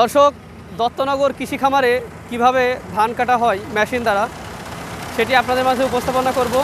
দর্শক দত্তনগর কৃষি খামারে কিভাবে ধান কাটা হয় মেশিন দ্বারা সেটি আপনাদের মাঝে উপস্থাপনা করব